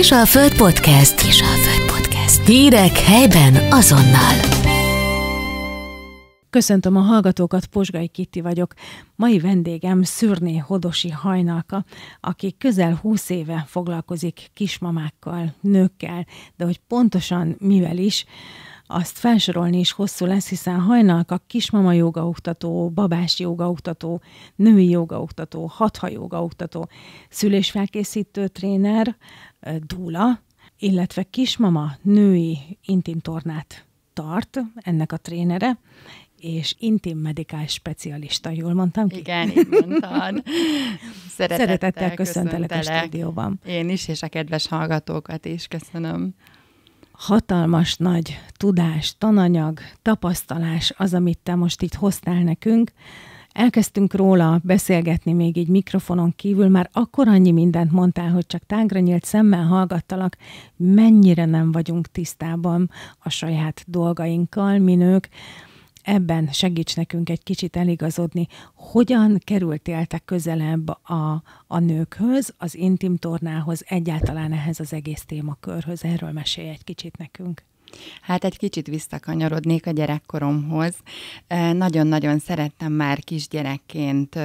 a Föld Podcast. a Föld Podcast. Hírek helyben azonnal. Köszöntöm a hallgatókat, Posgai Kitti vagyok. Mai vendégem Szürné Hodosi Hajnalka, aki közel 20 éve foglalkozik kismamákkal, nőkkel, de hogy pontosan mivel is, azt felsorolni is hosszú lesz, hiszen hajnalka, kismama jogaoktató, babás jogaoktató, női jogaoktató, hatha jogaoktató, szülésfelkészítő tréner, dúla, illetve kismama női intim tornát tart ennek a trénere, és intim medikális specialista, jól mondtam ki? Igen, így mondtad. Szeretettel, Szeretettel köszöntelek, köszöntelek a stúdióban. Én is, és a kedves hallgatókat is köszönöm hatalmas nagy tudás, tananyag, tapasztalás az, amit te most itt hoztál nekünk. Elkezdtünk róla beszélgetni még így mikrofonon kívül, már akkor annyi mindent mondtál, hogy csak tágra nyílt szemmel hallgattalak, mennyire nem vagyunk tisztában a saját dolgainkkal, minők. nők, ebben segíts nekünk egy kicsit eligazodni, hogyan kerültél te közelebb a, a nőkhöz, az intim tornához, egyáltalán ehhez az egész témakörhöz. Erről mesélj egy kicsit nekünk. Hát egy kicsit visszakanyarodnék a gyerekkoromhoz. Nagyon-nagyon szerettem már kisgyerekként.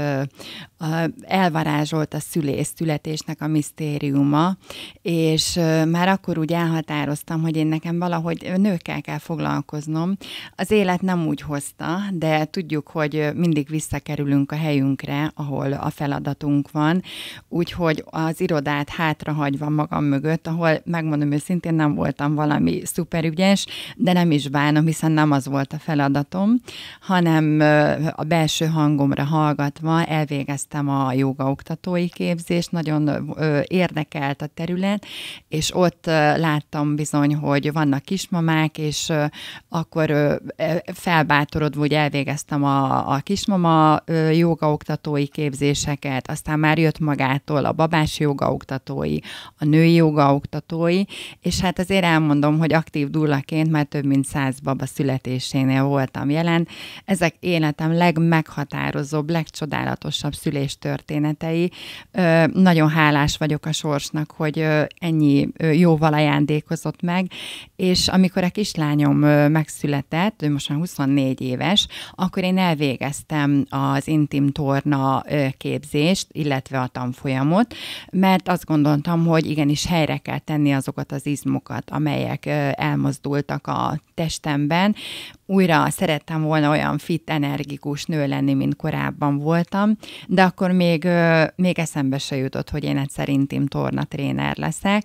Elvarázsolt a szülés születésnek a misztériuma, és már akkor úgy elhatároztam, hogy én nekem valahogy nőkkel kell foglalkoznom. Az élet nem úgy hozta, de tudjuk, hogy mindig visszakerülünk a helyünkre, ahol a feladatunk van, úgyhogy az irodát hátrahagyva magam mögött, ahol megmondom őszintén nem voltam valami szuper ügyes, de nem is bánom, hiszen nem az volt a feladatom, hanem a belső hangomra hallgatva elvégeztem a jogaoktatói képzést, nagyon érdekelt a terület, és ott láttam bizony, hogy vannak kismamák, és akkor e, felbátorodva, hogy elvégeztem a, a kismama jogaoktatói képzéseket, aztán már jött magától a babás jogaoktatói, a női jogaoktatói, és hát azért elmondom, hogy aktív dúlaként már több mint száz baba születésénél voltam jelen. Ezek életem legmeghatározóbb, legcsodálatosabb szülés történetei. Nagyon hálás vagyok a sorsnak, hogy ennyi jóval ajándékozott meg, és amikor a kislányom megszületett, ő most már 24 éves, akkor én elvégeztem az intim torna képzést, illetve a tanfolyamot, mert azt gondoltam, hogy igenis helyre kell tenni azokat az izmokat, amelyek elmozdulnak megmozdultak a testemben, újra szerettem volna olyan fit, energikus nő lenni, mint korábban voltam, de akkor még, még eszembe se jutott, hogy én egy szerintim torna tréner leszek,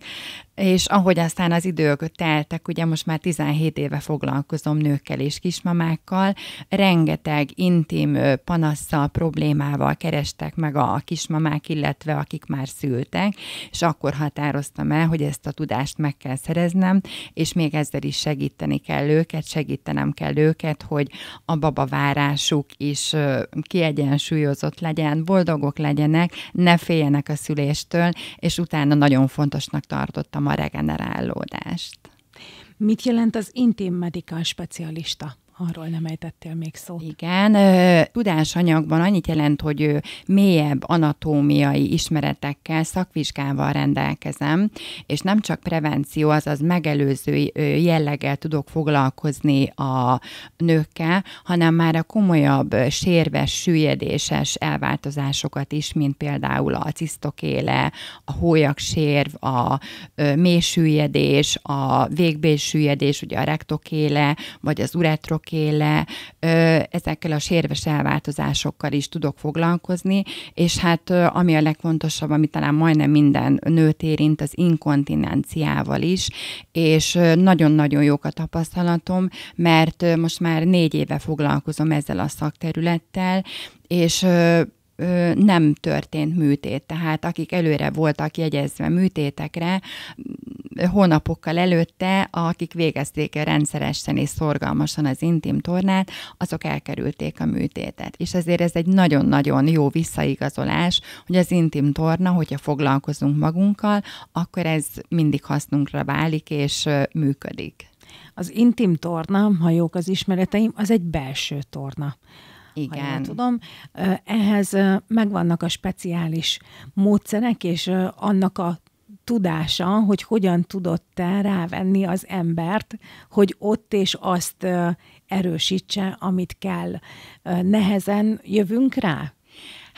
és ahogy aztán az idők teltek, ugye most már 17 éve foglalkozom nőkkel és kismamákkal, rengeteg intim panasszal, problémával kerestek meg a kismamák, illetve akik már szültek, és akkor határoztam el, hogy ezt a tudást meg kell szereznem, és még ezzel is segíteni kell őket, segítenem kell kell őket, hogy a baba várásuk is kiegyensúlyozott legyen, boldogok legyenek, ne féljenek a szüléstől, és utána nagyon fontosnak tartottam a regenerálódást. Mit jelent az intim medical specialista? Arról nem ejtettél még szót. Igen, tudásanyagban annyit jelent, hogy mélyebb anatómiai ismeretekkel, szakvizsgával rendelkezem, és nem csak prevenció, azaz megelőző jelleggel tudok foglalkozni a nőkkel, hanem már a komolyabb sérves, sűjedéses elváltozásokat is, mint például a cisztokéle, a hólyagsérv, a mélysüllyedés, a végbélsüllyedés, ugye a rektokéle, vagy az uretrok kéle ezekkel a sérves elváltozásokkal is tudok foglalkozni, és hát ami a legfontosabb, ami talán majdnem minden nőt érint, az inkontinenciával is, és nagyon-nagyon jók a tapasztalatom, mert most már négy éve foglalkozom ezzel a szakterülettel, és nem történt műtét. Tehát akik előre voltak jegyezve műtétekre, hónapokkal előtte, akik végezték el rendszeresen és szorgalmasan az intim tornát, azok elkerülték a műtétet. És ezért ez egy nagyon-nagyon jó visszaigazolás, hogy az intim torna, hogyha foglalkozunk magunkkal, akkor ez mindig hasznunkra válik és működik. Az intim torna, ha jók az ismereteim, az egy belső torna. Igen. Ha tudom. Ehhez megvannak a speciális módszerek, és annak a tudása, hogy hogyan tudott te rávenni az embert, hogy ott és azt erősítse, amit kell. Nehezen jövünk rá?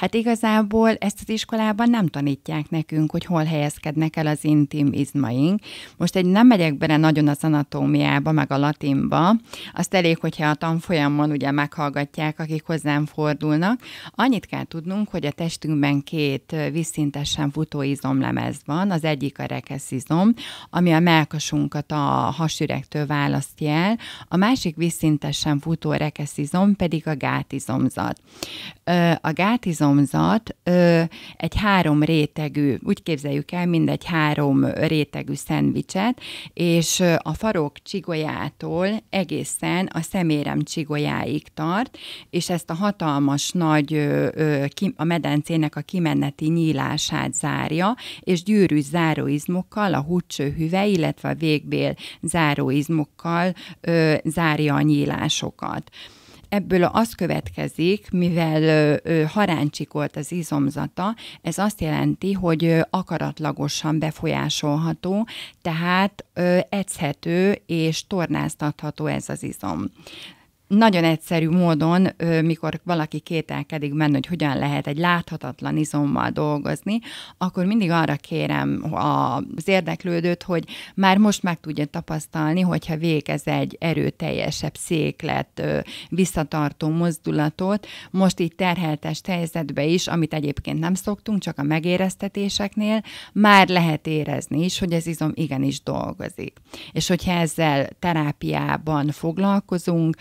Hát igazából ezt az iskolában nem tanítják nekünk, hogy hol helyezkednek el az intim izmaink. Most egy nem megyek bele nagyon az anatómiába, meg a latinba, azt elég, hogyha a tanfolyamon ugye meghallgatják, akik hozzám fordulnak. Annyit kell tudnunk, hogy a testünkben két vízszintesen futó izomlemez van, az egyik a rekeszizom, ami a melkasunkat a hasüregtől választja el, a másik vízszintesen futó rekeszizom pedig a gátizomzat. A gátizom ö, egy három rétegű, úgy képzeljük el, mindegy három rétegű szendvicset, és a farok csigolyától egészen a szemérem csigolyáig tart, és ezt a hatalmas nagy, a medencének a kimeneti nyílását zárja, és gyűrű záróizmokkal, a húcső hüve, illetve a végbél záróizmokkal zárja a nyílásokat. Ebből az következik, mivel haráncsikolt az izomzata, ez azt jelenti, hogy akaratlagosan befolyásolható, tehát edzhető és tornáztatható ez az izom nagyon egyszerű módon, mikor valaki kételkedik benne, hogy hogyan lehet egy láthatatlan izommal dolgozni, akkor mindig arra kérem az érdeklődőt, hogy már most meg tudja tapasztalni, hogyha végez egy erőteljesebb széklet, visszatartó mozdulatot, most így terheltes helyzetbe is, amit egyébként nem szoktunk, csak a megéreztetéseknél, már lehet érezni is, hogy az izom igenis dolgozik. És hogyha ezzel terápiában foglalkozunk,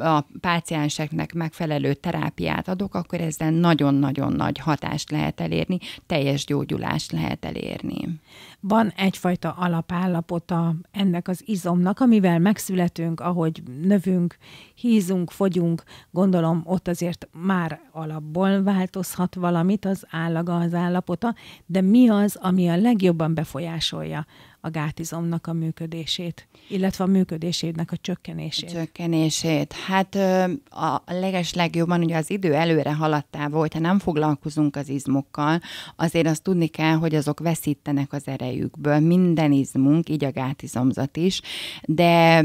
a pácienseknek megfelelő terápiát adok, akkor ezzel nagyon-nagyon nagy hatást lehet elérni, teljes gyógyulást lehet elérni. Van egyfajta alapállapota ennek az izomnak, amivel megszületünk, ahogy növünk, hízunk, fogyunk, gondolom ott azért már alapból változhat valamit az állaga, az állapota, de mi az, ami a legjobban befolyásolja a gátizomnak a működését, illetve a működésének a csökkenését? A csökkenését. Hát a leges legjobban ugye az idő előre haladtával, hogyha nem foglalkozunk az izmokkal, azért azt tudni kell, hogy azok veszítenek az erejükből. Minden izmunk, így a gátizomzat is, de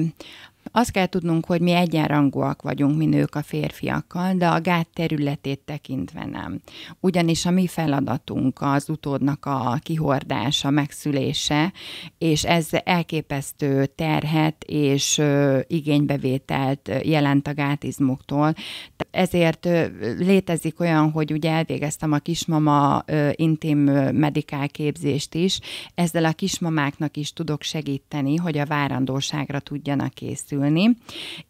azt kell tudnunk, hogy mi egyenrangúak vagyunk mi nők a férfiakkal, de a gát területét tekintve nem. Ugyanis a mi feladatunk az utódnak a kihordása, megszülése, és ez elképesztő terhet és igénybevételt jelent a gátizmuktól. Ezért létezik olyan, hogy ugye elvégeztem a kismama intim medikál képzést is, ezzel a kismamáknak is tudok segíteni, hogy a várandóságra tudjanak készülni מצוינים.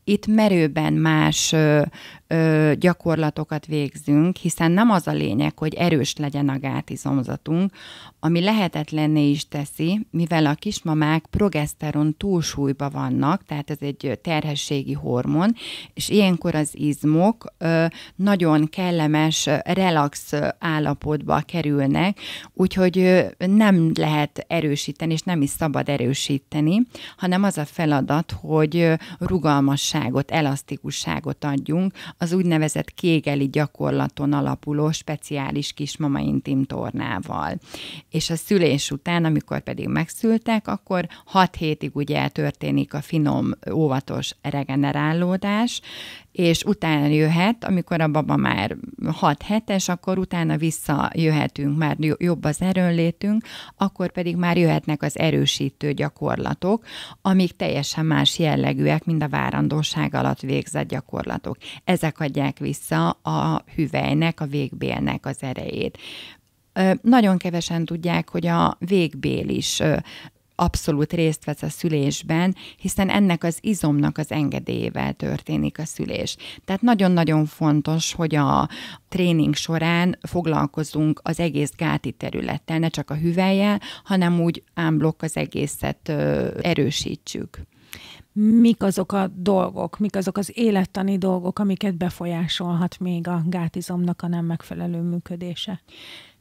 itt merőben más ö, ö, gyakorlatokat végzünk, hiszen nem az a lényeg, hogy erős legyen a gátizomzatunk, ami lehetetlenné is teszi, mivel a kismamák progeszteron túlsúlyba vannak, tehát ez egy terhességi hormon, és ilyenkor az izmok ö, nagyon kellemes, relax állapotba kerülnek, úgyhogy ö, nem lehet erősíteni, és nem is szabad erősíteni, hanem az a feladat, hogy rugalmas szabadságot, elasztikusságot adjunk az úgynevezett kégeli gyakorlaton alapuló speciális kismama intim tornával. És a szülés után, amikor pedig megszültek, akkor 6 hétig ugye történik a finom, óvatos regenerálódás, és utána jöhet, amikor a baba már 6 hetes, akkor utána visszajöhetünk, már jobb az erőnlétünk, akkor pedig már jöhetnek az erősítő gyakorlatok, amik teljesen más jellegűek, mint a várandóság alatt végzett gyakorlatok. Ezek adják vissza a hüvelynek, a végbélnek az erejét. Nagyon kevesen tudják, hogy a végbél is abszolút részt vesz a szülésben, hiszen ennek az izomnak az engedélyével történik a szülés. Tehát nagyon-nagyon fontos, hogy a tréning során foglalkozunk az egész gáti területtel, ne csak a hüvelyel, hanem úgy ámblokk az egészet ö, erősítsük mik azok a dolgok, mik azok az élettani dolgok, amiket befolyásolhat még a gátizomnak a nem megfelelő működése?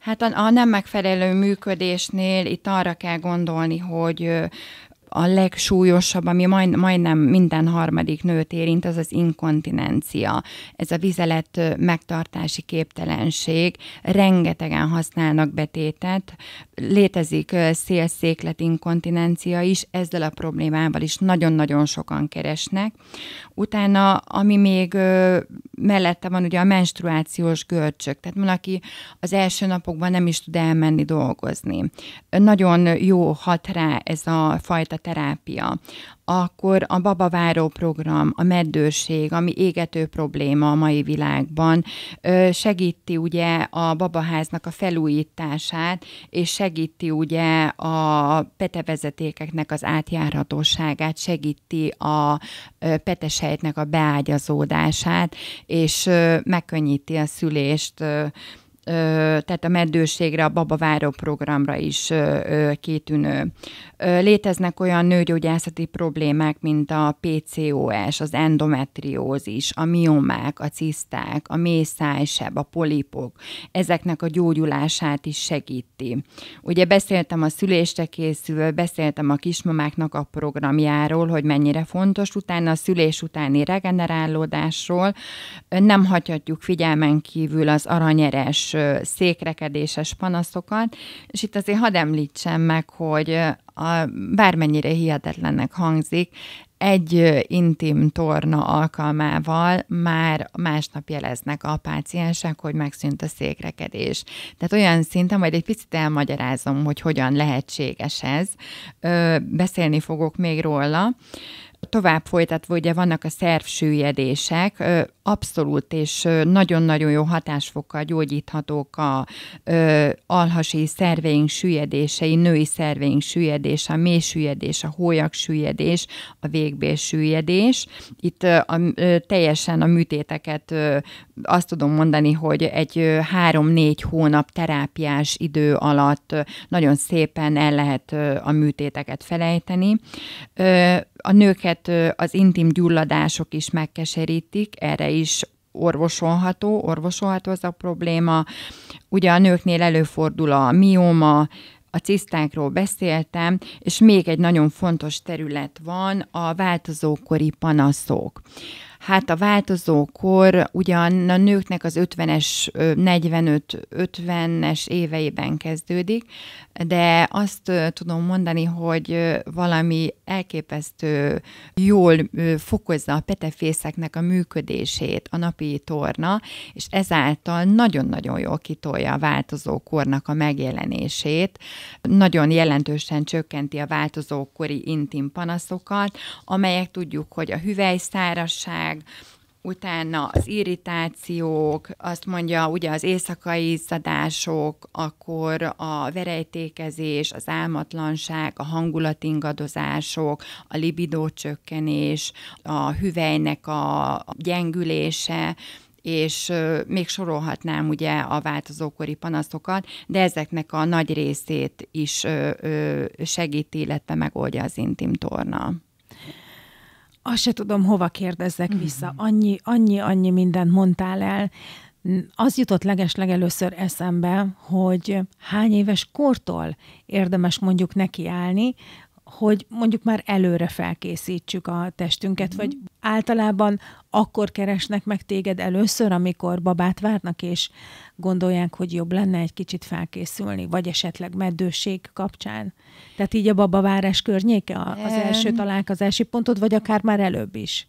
Hát a, a nem megfelelő működésnél itt arra kell gondolni, hogy a legsúlyosabb, ami majd, majdnem minden harmadik nőt érint, az az inkontinencia. Ez a vizelet megtartási képtelenség. Rengetegen használnak betétet. Létezik szélszéklet inkontinencia is, ezzel a problémával is nagyon-nagyon sokan keresnek. Utána, ami még mellette van, ugye a menstruációs görcsök. Tehát van, aki az első napokban nem is tud elmenni dolgozni. Nagyon jó hat rá ez a fajta terápia, akkor a babaváró program, a meddőség, ami égető probléma a mai világban, segíti ugye a babaháznak a felújítását, és segíti ugye a petevezetékeknek az átjárhatóságát, segíti a petesejtnek a beágyazódását, és megkönnyíti a szülést, tehát a meddőségre, a babaváró programra is kitűnő. Léteznek olyan nőgyógyászati problémák, mint a PCOS, az endometriózis, a miomák, a ciszták, a mészájseb, a polipok. Ezeknek a gyógyulását is segíti. Ugye beszéltem a szülésre készülő, beszéltem a kismamáknak a programjáról, hogy mennyire fontos, utána a szülés utáni regenerálódásról nem hagyhatjuk figyelmen kívül az aranyeres székrekedéses panaszokat, és itt azért hadd említsem meg, hogy a, bármennyire hihetetlennek hangzik, egy intim torna alkalmával már másnap jeleznek a páciensek, hogy megszűnt a székrekedés. Tehát olyan szinten, majd egy picit elmagyarázom, hogy hogyan lehetséges ez. Ö, beszélni fogok még róla. Tovább folytatva ugye vannak a szervsüllyedések, abszolút és nagyon-nagyon jó hatásfokkal gyógyíthatók a ö, alhasi szerveink süllyedései, női szerveink süllyedése, a mély süllyedés, a hólyag süllyedés, a végbél süllyedés. Itt ö, ö, teljesen a műtéteket ö, azt tudom mondani, hogy egy három-négy hónap terápiás idő alatt nagyon szépen el lehet a műtéteket felejteni. A nőket minket az intim gyulladások is megkeserítik, erre is orvosolható, orvosolható az a probléma. Ugye a nőknél előfordul a mioma, a cisztákról beszéltem, és még egy nagyon fontos terület van, a változókori panaszok. Hát a változókor ugyan a nőknek az 50-es, 45-50-es éveiben kezdődik, de azt tudom mondani, hogy valami elképesztő jól fokozza a petefészeknek a működését a napi torna, és ezáltal nagyon-nagyon jól kitolja a változókornak a megjelenését, nagyon jelentősen csökkenti a változókori intim panaszokat, amelyek tudjuk, hogy a hüvelyszárasság, beteg, utána az irritációk, azt mondja ugye az éjszakai szadások, akkor a verejtékezés, az álmatlanság, a hangulatingadozások, a libidó csökkenés, a hüvelynek a gyengülése, és még sorolhatnám ugye a változókori panaszokat, de ezeknek a nagy részét is segíti, illetve megoldja az intim torna azt se tudom, hova kérdezzek mm. vissza. Annyi, annyi, annyi mindent mondtál el. Az jutott legesleg először eszembe, hogy hány éves kortól érdemes mondjuk nekiállni, hogy mondjuk már előre felkészítsük a testünket, mm. vagy általában akkor keresnek meg téged először, amikor babát várnak, és gondolják, hogy jobb lenne egy kicsit felkészülni, vagy esetleg meddőség kapcsán? Tehát így a babavárás környéke az első találkozási pontod, vagy akár már előbb is?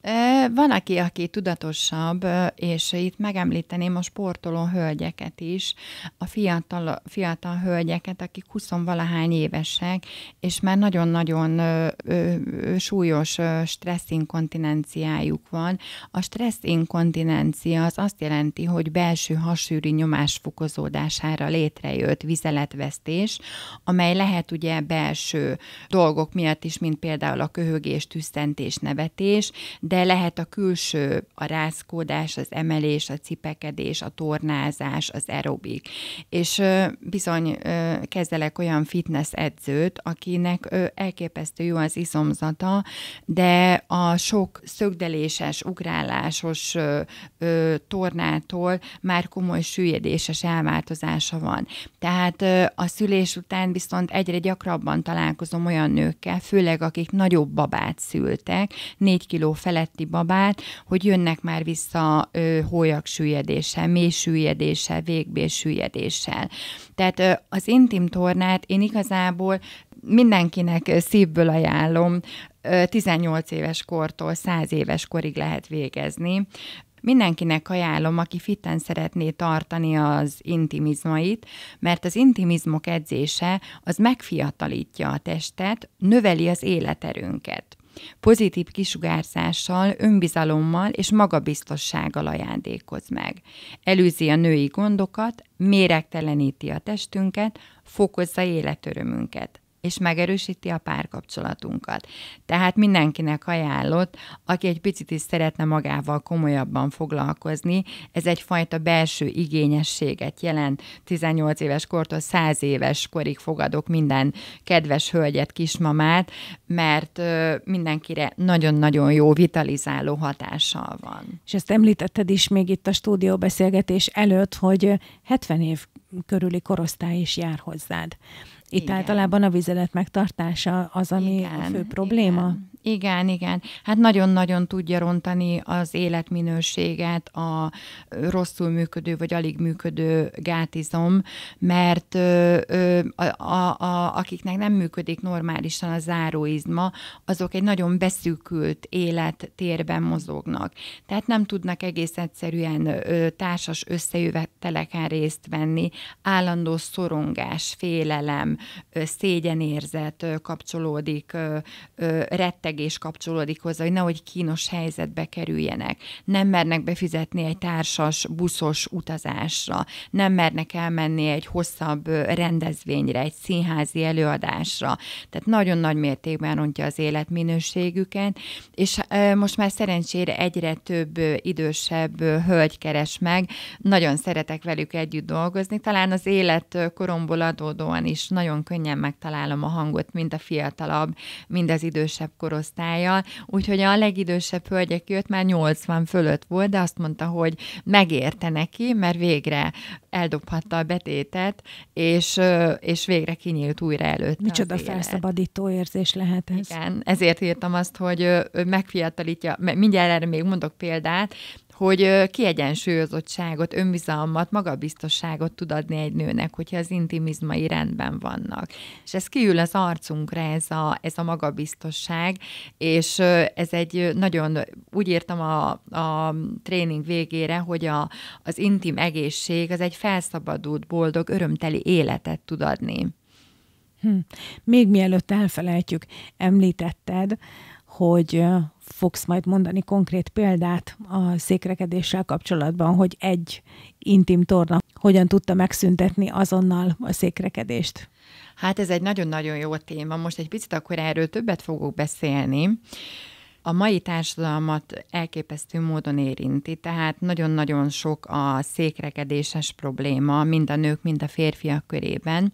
Van, aki, aki tudatosabb, és itt megemlíteném a sportoló hölgyeket is, a fiatal, fiatal hölgyeket, akik 20-valahány évesek, és már nagyon-nagyon súlyos stresszinkontinenciájuk van, a stressz inkontinencia az azt jelenti, hogy belső hasűri nyomás fokozódására létrejött vizeletvesztés, amely lehet ugye belső dolgok miatt is, mint például a köhögés, tüsszentés, nevetés, de lehet a külső, a rázkódás, az emelés, a cipekedés, a tornázás, az aerobik. És bizony kezelek olyan fitness edzőt, akinek elképesztő jó az izomzata, de a sok szögdeléses, ugrálás, szállásos ö, ö, tornától már komoly süllyedéses elváltozása van. Tehát ö, a szülés után viszont egyre gyakrabban találkozom olyan nőkkel, főleg akik nagyobb babát szültek, négy kiló feletti babát, hogy jönnek már vissza ö, hólyak süllyedéssel, mély süllyedéssel, végbél süllyedéssel. Tehát ö, az intim tornát én igazából mindenkinek szívből ajánlom, 18 éves kortól 100 éves korig lehet végezni. Mindenkinek ajánlom, aki fitten szeretné tartani az intimizmait, mert az intimizmok edzése az megfiatalítja a testet, növeli az életerőnket. Pozitív kisugárzással, önbizalommal és magabiztossággal ajándékoz meg. Előzi a női gondokat, méregteleníti a testünket, fokozza életörömünket és megerősíti a párkapcsolatunkat. Tehát mindenkinek ajánlott, aki egy picit is szeretne magával komolyabban foglalkozni, ez egyfajta belső igényességet jelent. 18 éves kortól 100 éves korig fogadok minden kedves hölgyet, kismamát, mert mindenkire nagyon-nagyon jó vitalizáló hatással van. És ezt említetted is még itt a stúdióbeszélgetés előtt, hogy 70 év körüli korosztály is jár hozzád. Itt Igen. általában a vizelet megtartása az, ami Igen. a fő probléma. Igen. Igen, igen. Hát nagyon-nagyon tudja rontani az életminőséget a rosszul működő vagy alig működő gátizom, mert ö, ö, a, a, a, akiknek nem működik normálisan a záróizma, azok egy nagyon beszűkült élettérben mozognak. Tehát nem tudnak egész egyszerűen ö, társas összejöveteleken részt venni, állandó szorongás, félelem, ö, szégyenérzet ö, kapcsolódik, ö, ö, retteg segés kapcsolódik hozzá, hogy nehogy kínos helyzetbe kerüljenek. Nem mernek befizetni egy társas buszos utazásra, nem mernek elmenni egy hosszabb rendezvényre, egy színházi előadásra. Tehát nagyon nagy mértékben rontja az életminőségüket, és most már szerencsére egyre több idősebb hölgy keres meg. Nagyon szeretek velük együtt dolgozni. Talán az élet koromból adódóan is nagyon könnyen megtalálom a hangot, mind a fiatalabb, mind az idősebb korosztály korosztályjal, úgyhogy a legidősebb hölgyek jött, már 80 fölött volt, de azt mondta, hogy megérte neki, mert végre eldobhatta a betétet, és, és végre kinyílt újra előtt. Micsoda felszabadító érzés lehet ez. Igen, ezért írtam azt, hogy megfiatalítja, mindjárt erre még mondok példát, hogy kiegyensúlyozottságot, önbizalmat, magabiztosságot tud adni egy nőnek, hogyha az intimizmai rendben vannak. És ez kiül az arcunkra, ez a, ez a magabiztosság, és ez egy nagyon, úgy írtam a, a tréning végére, hogy a, az intim egészség az egy felszabadult, boldog, örömteli életet tud adni. Hm. Még mielőtt elfelejtjük, említetted, hogy fogsz majd mondani konkrét példát a székrekedéssel kapcsolatban, hogy egy intim torna hogyan tudta megszüntetni azonnal a székrekedést. Hát ez egy nagyon-nagyon jó téma. Most egy picit akkor erről többet fogok beszélni a mai társadalmat elképesztő módon érinti, tehát nagyon-nagyon sok a székrekedéses probléma, mind a nők, mind a férfiak körében.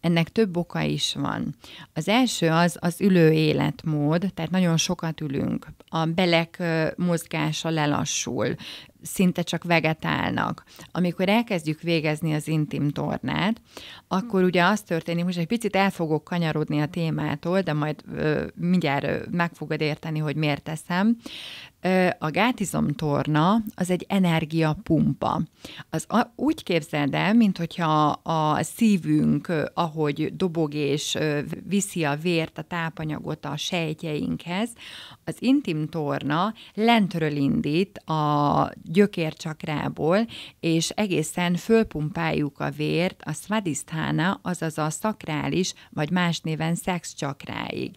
Ennek több oka is van. Az első az az ülő életmód, tehát nagyon sokat ülünk. A belek mozgása lelassul, szinte csak vegetálnak. Amikor elkezdjük végezni az intim tornát, akkor ugye az történik, most egy picit el fogok kanyarodni a témától, de majd ö, mindjárt ö, meg fogod érteni, hogy miért teszem. A gátizomtorna az egy energiapumpa. Az a, úgy képzeld el, mint hogyha a szívünk, ahogy dobog és viszi a vért, a tápanyagot a sejtjeinkhez, az intim torna lentről indít a gyökércsakrából, és egészen fölpumpáljuk a vért a svadisthana, azaz a szakrális, vagy más néven szexcsakráig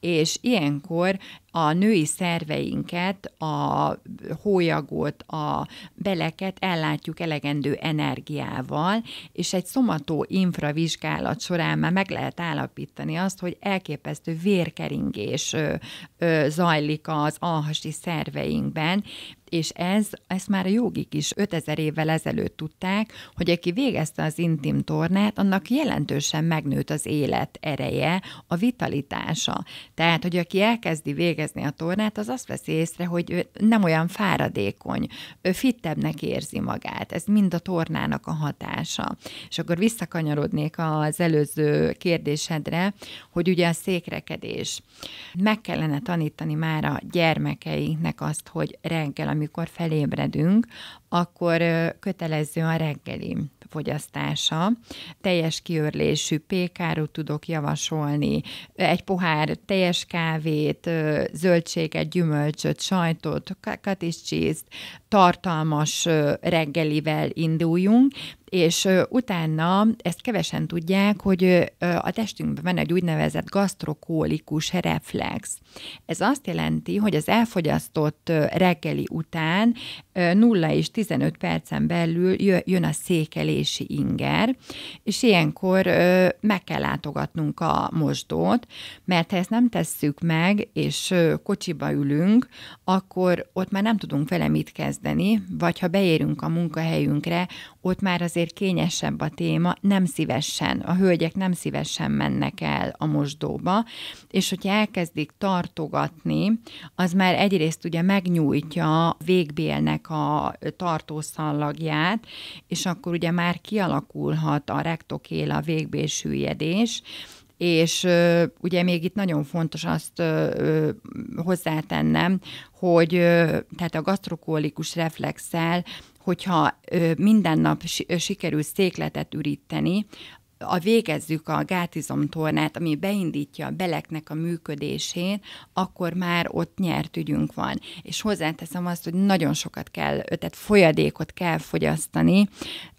és ilyenkor a női szerveinket, a hólyagot, a beleket ellátjuk elegendő energiával, és egy szomató infravizsgálat során már meg lehet állapítani azt, hogy elképesztő vérkeringés ö, ö, zajlik az alhasi szerveinkben, és ez, ezt már a jogik is 5000 évvel ezelőtt tudták, hogy aki végezte az intim tornát, annak jelentősen megnőtt az élet ereje, a vitalitása. Tehát, hogy aki elkezdi végezni a tornát, az azt veszi észre, hogy ő nem olyan fáradékony, ő fittebbnek érzi magát. Ez mind a tornának a hatása. És akkor visszakanyarodnék az előző kérdésedre, hogy ugye a székrekedés. Meg kellene tanítani már a gyermekeinknek azt, hogy reggel, amikor felébredünk, akkor kötelező a reggeli fogyasztása. Teljes kiörlésű pékáru tudok javasolni, egy pohár teljes kávét, zöldséget, gyümölcsöt, sajtot, és cheese tartalmas reggelivel induljunk, és utána ezt kevesen tudják, hogy a testünkben van egy úgynevezett gasztrokólikus reflex. Ez azt jelenti, hogy az elfogyasztott reggeli után 0 és 15 percen belül jön a székelési inger, és ilyenkor meg kell látogatnunk a mosdót, mert ha ezt nem tesszük meg, és kocsiba ülünk, akkor ott már nem tudunk vele mit kezdeni, vagy ha beérünk a munkahelyünkre, ott már azért azért kényesebb a téma, nem szívesen, a hölgyek nem szívesen mennek el a mosdóba, és hogyha elkezdik tartogatni, az már egyrészt ugye megnyújtja végbélnek a tartószallagját, és akkor ugye már kialakulhat a rektokél, a végbélsüllyedés, és ö, ugye még itt nagyon fontos azt ö, ö, hozzátennem, hogy tehát a gasztrokolikus reflexel hogyha minden nap sikerül székletet üríteni, a végezzük a gátizomtornát, ami beindítja a beleknek a működését, akkor már ott nyert ügyünk van. És hozzáteszem azt, hogy nagyon sokat kell, tehát folyadékot kell fogyasztani.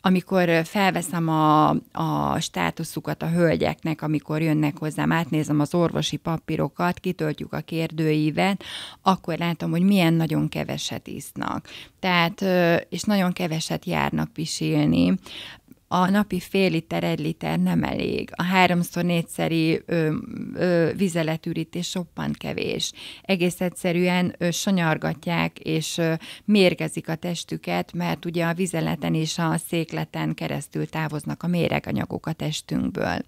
Amikor felveszem a, a státuszukat a hölgyeknek, amikor jönnek hozzám, átnézem az orvosi papírokat, kitöltjük a kérdőívet, akkor látom, hogy milyen nagyon keveset isznak. Tehát, és nagyon keveset járnak pisilni a napi fél liter, egy liter nem elég, a háromszor négyszeri ö, ö, vizeletűrítés roppant kevés. Egész egyszerűen ö, sanyargatják és ö, mérgezik a testüket, mert ugye a vizeleten és a székleten keresztül távoznak a méreganyagok a testünkből.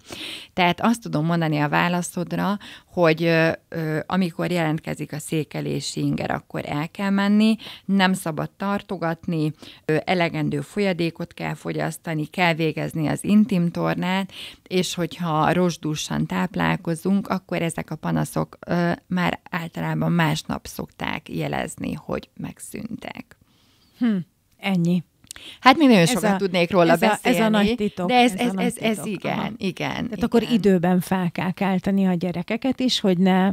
Tehát azt tudom mondani a válaszodra, hogy ö, ö, amikor jelentkezik a székelési inger, akkor el kell menni, nem szabad tartogatni, ö, elegendő folyadékot kell fogyasztani, kell elvégezni az intim tornát, és hogyha rozsdúsan táplálkozunk, akkor ezek a panaszok ö, már általában másnap szokták jelezni, hogy megszűntek. Hm, ennyi. Hát mi nagyon sokat tudnék róla ez beszélni. A, ez a nagy titok. De ez, ez, ez, ez, ez igen, Aha. igen. Tehát igen. akkor időben fel kell kelteni a gyerekeket is, hogy ne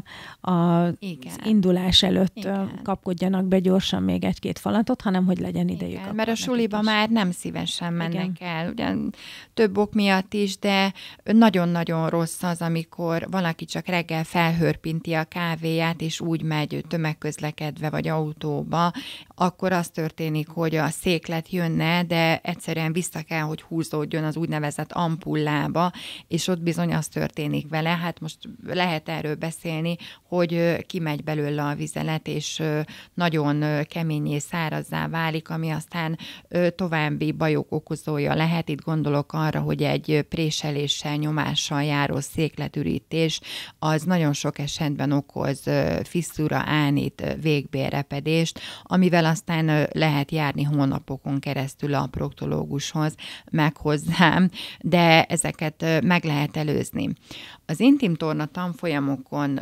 a, igen. indulás előtt igen. kapkodjanak be gyorsan még egy-két falatot, hanem hogy legyen idejük. Igen, mert a suliba is. már nem szívesen mennek igen. el, ugyan több ok miatt is, de nagyon-nagyon rossz az, amikor valaki csak reggel felhörpinti a kávéját, és úgy megy tömegközlekedve vagy autóba, akkor az történik, hogy a széklet jönne de egyszerűen vissza kell, hogy húzódjon az úgynevezett ampullába, és ott bizony az történik vele. Hát most lehet erről beszélni, hogy kimegy belőle a vizelet, és nagyon keményé szárazzá válik, ami aztán további bajok okozója lehet. Itt gondolok arra, hogy egy préseléssel, nyomással járó székletürítés az nagyon sok esetben okoz fisszura, ánit, végbélrepedést, amivel aztán lehet járni hónapokon keresztül keresztül a proktológushoz, meg hozzám, de ezeket meg lehet előzni. Az intim torna tanfolyamokon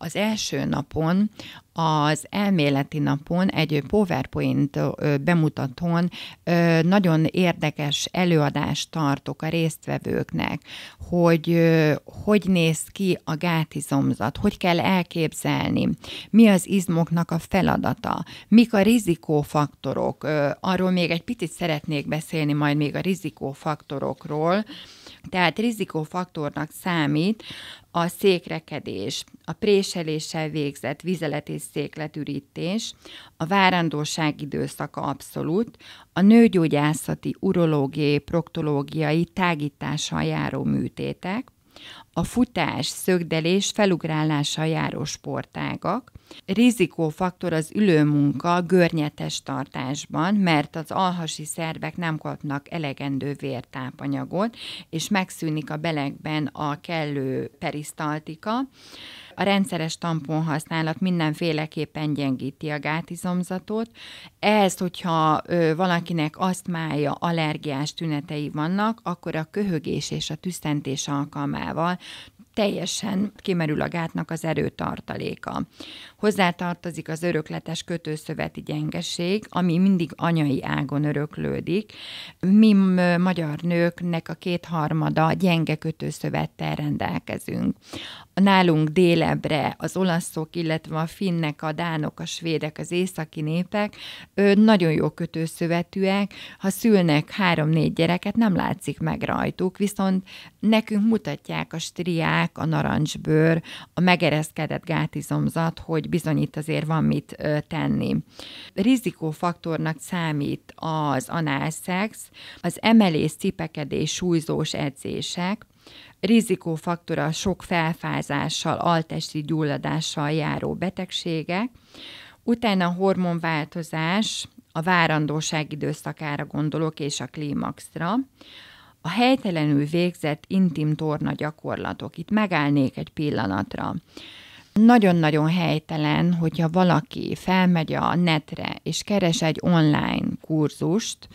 az első napon, az elméleti napon, egy PowerPoint bemutatón nagyon érdekes előadást tartok a résztvevőknek, hogy hogy néz ki a gátizomzat, hogy kell elképzelni, mi az izmoknak a feladata, mik a rizikófaktorok, arról még egy picit szeretnék beszélni majd még a rizikófaktorokról, tehát rizikófaktornak számít a székrekedés, a préseléssel végzett vizelet és székletürítés, a várandóság időszaka abszolút, a nőgyógyászati, urológiai, proktológiai tágítással járó műtétek, a futás, szögdelés felugrálása járó sportágak. Rizikófaktor az ülőmunka görnyetes tartásban, mert az alhasi szervek nem kapnak elegendő vértápanyagot, és megszűnik a belegben a kellő perisztaltika a rendszeres tampon használat mindenféleképpen gyengíti a gátizomzatot. Ehhez, hogyha ö, valakinek asztmája, allergiás tünetei vannak, akkor a köhögés és a tüszentés alkalmával teljesen kimerül a gátnak az erőtartaléka. Hozzátartozik az örökletes kötőszöveti gyengeség, ami mindig anyai ágon öröklődik. Mi magyar nőknek a kétharmada gyenge kötőszövettel rendelkezünk. Nálunk délebre az olaszok, illetve a finnek, a dánok, a svédek, az északi népek nagyon jó kötőszövetűek. Ha szülnek három-négy gyereket, nem látszik meg rajtuk, viszont nekünk mutatják a striák, a narancsbőr, a megereszkedett gátizomzat, hogy hogy bizony itt azért van mit tenni. Rizikófaktornak számít az análszex, az emelés, cipekedés, súlyzós edzések, rizikófaktora sok felfázással, altesti gyulladással járó betegségek, utána a hormonváltozás, a várandóság időszakára gondolok, és a klímaxra, a helytelenül végzett intim torna gyakorlatok. Itt megállnék egy pillanatra. Nagyon-nagyon helytelen, hogyha valaki felmegy a netre és keres egy online kurzust,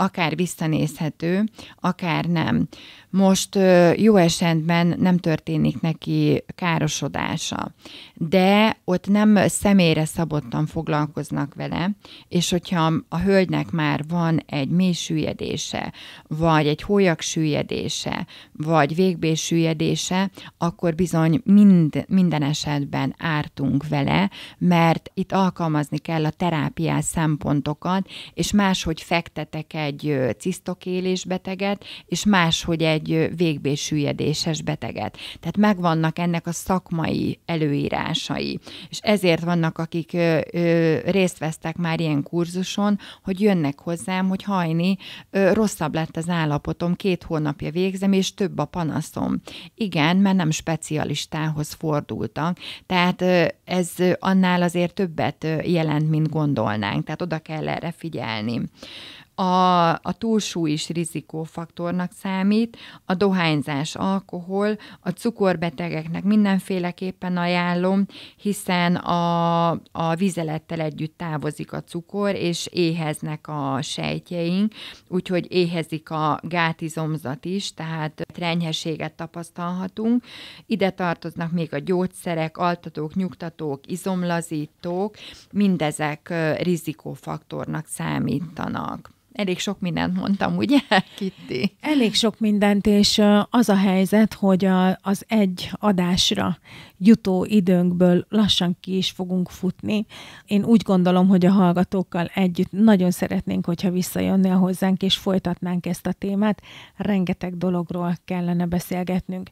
akár visszanézhető, akár nem. Most jó esetben nem történik neki károsodása, de ott nem személyre szabottan foglalkoznak vele, és hogyha a hölgynek már van egy mély süllyedése, vagy egy hólyag süllyedése, vagy végbé süllyedése, akkor bizony mind, minden esetben ártunk vele, mert itt alkalmazni kell a terápiás szempontokat, és máshogy fektetek el egy cisztokélés beteget, és máshogy egy végbésüllyedéses beteget. Tehát megvannak ennek a szakmai előírásai. És ezért vannak, akik ö, ö, részt vesztek már ilyen kurzuson, hogy jönnek hozzám, hogy hajni, ö, rosszabb lett az állapotom, két hónapja végzem, és több a panaszom. Igen, mert nem specialistához fordultak, tehát ö, ez annál azért többet jelent, mint gondolnánk, tehát oda kell erre figyelni. A, a túlsúly is rizikófaktornak számít, a dohányzás, alkohol, a cukorbetegeknek mindenféleképpen ajánlom, hiszen a, a vizelettel együtt távozik a cukor, és éheznek a sejtjeink, úgyhogy éhezik a gátizomzat is, tehát trenyhességet tapasztalhatunk. Ide tartoznak még a gyógyszerek, altatók, nyugtatók, izomlazítók, mindezek rizikófaktornak számítanak elég sok mindent mondtam, ugye, Kitti? Elég sok mindent, és az a helyzet, hogy a, az egy adásra jutó időnkből lassan ki is fogunk futni. Én úgy gondolom, hogy a hallgatókkal együtt nagyon szeretnénk, hogyha visszajönnél hozzánk, és folytatnánk ezt a témát. Rengeteg dologról kellene beszélgetnünk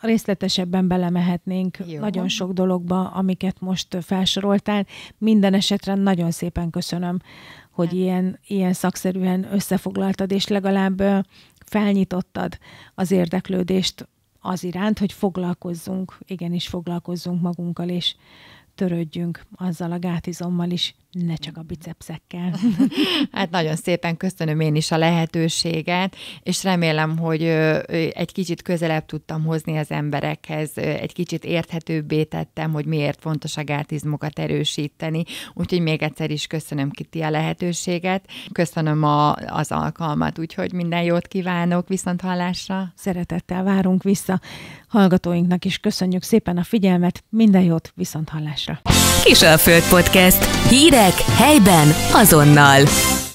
részletesebben belemehetnénk Jó. nagyon sok dologba, amiket most felsoroltál. Minden esetre nagyon szépen köszönöm hogy ilyen, ilyen szakszerűen összefoglaltad, és legalább felnyitottad az érdeklődést az iránt, hogy foglalkozzunk, igenis foglalkozzunk magunkkal, és törődjünk azzal a gátizommal is, ne csak a bicepszekkel. hát nagyon szépen köszönöm én is a lehetőséget, és remélem, hogy egy kicsit közelebb tudtam hozni az emberekhez, egy kicsit érthetőbbé tettem, hogy miért fontos a gátizmokat erősíteni. Úgyhogy még egyszer is köszönöm Kiti a lehetőséget, köszönöm a, az alkalmat, úgyhogy minden jót kívánok, viszont hallásra. Szeretettel várunk vissza. Hallgatóinknak is köszönjük szépen a figyelmet, minden jót, viszont hallásra. Kisalföld Podcast. Hírek helyben azonnal.